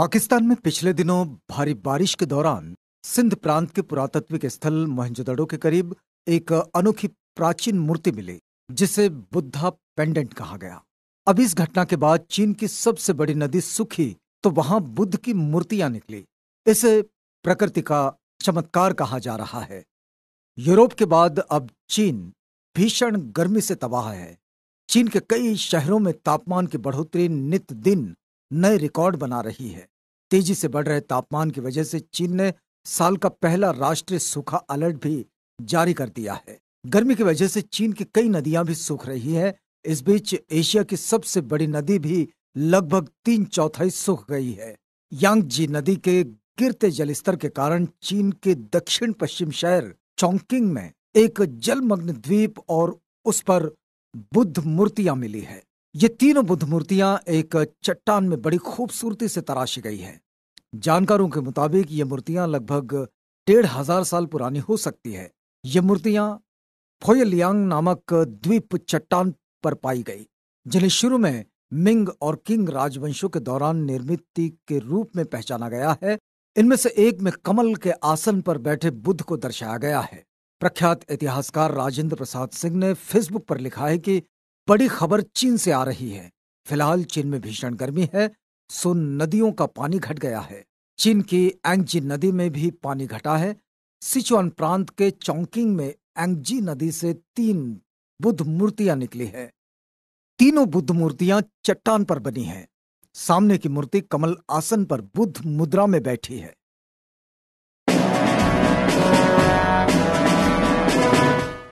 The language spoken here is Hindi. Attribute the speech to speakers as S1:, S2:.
S1: पाकिस्तान में पिछले दिनों भारी बारिश के दौरान सिंध प्रांत के पुरातत्विक स्थल मोहनजोदड़ो के करीब एक अनोखी प्राचीन मूर्ति मिली जिसे बुद्धा पेंडेंट कहा गया अब इस घटना के बाद चीन की सबसे बड़ी नदी सुखी तो वहां बुद्ध की मूर्तियां निकली इसे प्रकृति का चमत्कार कहा जा रहा है यूरोप के बाद अब चीन भीषण गर्मी से तबाह है चीन के कई शहरों में तापमान की बढ़ोतरी नित दिन नए रिकॉर्ड बना रही है तेजी से बढ़ रहे तापमान की वजह से चीन ने साल का पहला राष्ट्रीय सूखा अलर्ट भी जारी कर दिया है गर्मी की वजह से चीन की कई नदियां भी सूख रही है इस बीच एशिया की सबसे बड़ी नदी भी लगभग तीन चौथाई सूख गई है यांगजी नदी के गिरते जलस्तर के कारण चीन के दक्षिण पश्चिम शहर चौंकिंग में एक जलमग्न द्वीप और उस पर बुद्ध मूर्तियां मिली है ये तीनों बुद्ध मूर्तियां एक चट्टान में बड़ी खूबसूरती से तराशी गई है जानकारों के मुताबिक ये मूर्तियां लगभग डेढ़ हजार साल पुरानी हो सकती है ये मूर्तियां फोयलियांग नामक द्वीप चट्टान पर पाई गई जिन्हें शुरू में मिंग और किंग राजवंशों के दौरान निर्मित के रूप में पहचाना गया है इनमें से एक में कमल के आसन पर बैठे बुद्ध को दर्शाया गया है प्रख्यात इतिहासकार राजेंद्र प्रसाद सिंह ने फेसबुक पर लिखा है कि बड़ी खबर चीन से आ रही है फिलहाल चीन में भीषण गर्मी है सो नदियों का पानी घट गया है चीन की एंगजी नदी में भी पानी घटा है सिचुआन प्रांत के चौकिंग में एंगजी नदी से तीन बुद्ध मूर्तियां निकली है तीनों बुद्ध मूर्तियां चट्टान पर बनी हैं सामने की मूर्ति कमल आसन पर बुद्ध मुद्रा में बैठी है